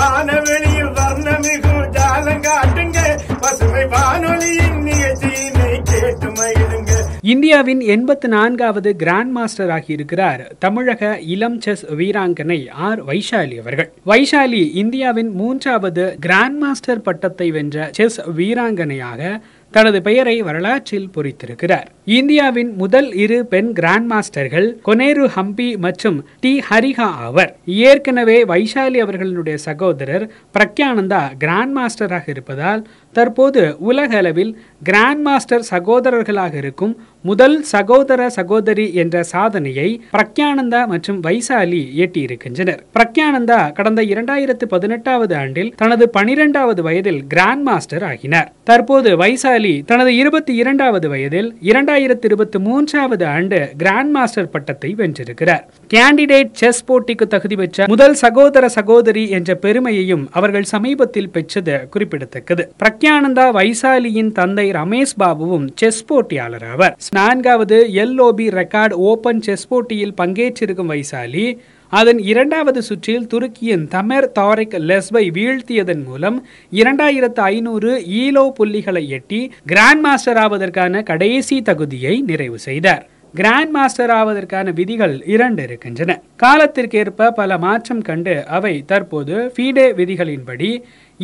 வானவெளியில் வர்ணமிகு ஜாலங்காட்டுங்க பசுமை வானொலியின் நிகழ்ச்சியினை கேட்டு மகிழுங்க இந்தியாவின் எண்பத்து நான்காவது கிராண்ட் மாஸ்டர் ஆகியிருக்கிறார் தமிழக இளம் செஸ் வீராங்கனை ஆர் வைஷாலி அவர்கள் வைஷாலி இந்தியாவின் மூன்றாவது கிராண்ட் மாஸ்டர் பட்டத்தை வென்ற செஸ் வீராங்கனையாக தனது பெயரை வரலாற்றில் பொறித்திருக்கிறார் இந்தியாவின் முதல் இரு பெண் கிராண்ட் மாஸ்டர்கள் கொனேரு ஹம்பி மற்றும் டி ஹரிகா ஆவர் ஏற்கனவே வைஷாலி அவர்களுடைய சகோதரர் பிரக்யானந்தா கிராண்ட் மாஸ்டராக இருப்பதால் தற்போது உலக அளவில் கிராண்ட் மாஸ்டர் சகோதரர்களாக இருக்கும் முதல் சகோதர சகோதரி என்ற சாதனையை பிரக்யானந்தா மற்றும் வைசாலி எட்டியிருக்கின்றனர் பிரக்யானந்தா கடந்த இரண்டாயிரத்து பதினெட்டாவது ஆண்டில் தனது பனிரெண்டாவது வயதில் கிராண்ட் மாஸ்டர் ஆகினார் தற்போது வைசாலி அலி தனது இருபத்தி இரண்டாவது வயதில் இரண்டாயிரத்தி இருபத்தி மூன்றாவது ஆண்டு கிராண்ட் மாஸ்டர் பட்டத்தை வென்றிருக்கிறார் கேண்டிடேட் செஸ் போட்டிக்கு தகுதி பெற்ற முதல் சகோதர சகோதரி என்ற பெருமையையும் அவர்கள் சமீபத்தில் பெற்றது குறிப்பிடத்தக்கது பிரக்யானந்தா வைசாலியின் தந்தை ரமேஷ் பாபுவும் செஸ் போட்டியாளர் ஆவர் நான்காவது எல்ஓபி ரெக்கார்டு ஓபன் செஸ் போட்டியில் பங்கேற்றிருக்கும் வைசாலி அதன் இரண்டாவது சுற்றில் துருக்கியின் தமர் தாரிக் லெஸ்பை வீழ்த்தியதன் மூலம் இரண்டாயிரத்து ஐநூறு ஈலோ புள்ளிகளை எட்டி கிராண்ட் மாஸ்டர் ஆவதற்கான கடைசி தகுதியை நிறைவு செய்தார் கிராண்ட் மாஸ்டர் ஆவதற்கான விதிகள் இரண்டு இருக்கின்றன காலத்திற்கேற்ப பல மாற்றம் கண்டு அவை தற்போது ஃபீடே விதிகளின்படி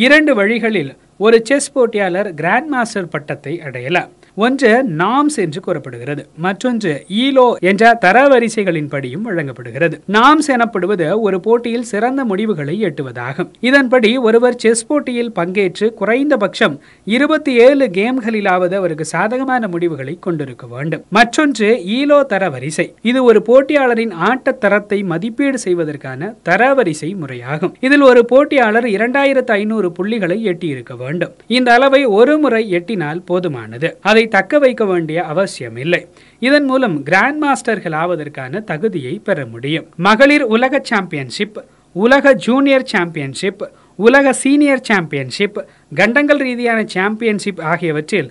இரண்டு வழிகளில் ஒரு செஸ் போட்டியாளர் கிராண்ட் மாஸ்டர் பட்டத்தை அடையலாம் ஒன்று நாம்ஸ் என்று கூறப்படுகிறது மற்றொன்று ஈலோ என்ற தரவரிசைகளின் படியும் வழங்கப்படுகிறது நாம்ஸ் எனப்படுவது ஒரு போட்டியில் சிறந்த முடிவுகளை எட்டுவதாகும் இதன்படி ஒருவர் செஸ் போட்டியில் பங்கேற்று குறைந்தபட்சம் இருபத்தி ஏழு கேம்களிலாவது அவருக்கு சாதகமான முடிவுகளை கொண்டிருக்க வேண்டும் மற்றொன்று ஈலோ தரவரிசை இது ஒரு போட்டியாளரின் ஆட்ட தரத்தை மதிப்பீடு செய்வதற்கான தரவரிசை முறையாகும் இதில் ஒரு போட்டியாளர் இரண்டாயிரத்து ஐநூறு புள்ளிகளை எட்டியிருக்க வேண்டும் இந்த அளவை ஒரு முறை எட்டினால் போதுமானது அதை தக்க வைக்க வேண்டிய அவசியம் இல்லை இதன் மூலம் கிராண்ட் மாஸ்டர்கள் ஆவதற்கான தகுதியை பெற முடியும் மகளிர் உலக சாம்பியன்ஷிப் உலக ஜூனியர் சாம்பியன்ஷிப் உலக சீனியர் சாம்பியன்ஷிப் கண்டங்கள் ரீதியான சாம்பியன்ஷிப் ஆகியவற்றில்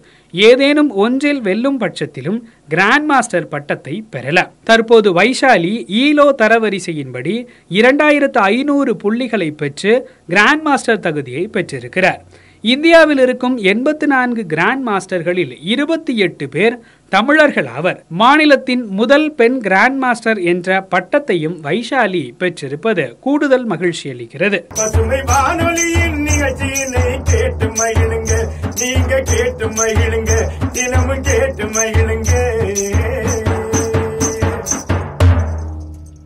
ஏதேனும் ஒன்றில் வெல்லும் பட்சத்திலும் கிராண்ட் மாஸ்டர் பட்டத்தை பெறலாம் தற்போது வைஷாலி ஈலோ தரவரிசையின்படி இரண்டாயிரத்து ஐநூறு புள்ளிகளை பெற்று கிராண்ட் மாஸ்டர் தகுதியை பெற்றிருக்கிறார் இந்தியாவில் இருக்கும் எண்பத்து நான்கு கிராண்ட் மாஸ்டர்களில் இருபத்தி எட்டு பேர் தமிழர்கள் அவர் மாநிலத்தின் முதல் பெண் கிராண்ட் மாஸ்டர் என்ற பட்டத்தையும் வைஷாலி பெற்றிருப்பது கூடுதல் மகிழ்ச்சி அளிக்கிறது நீங்க கேட்டு மகிழுங்க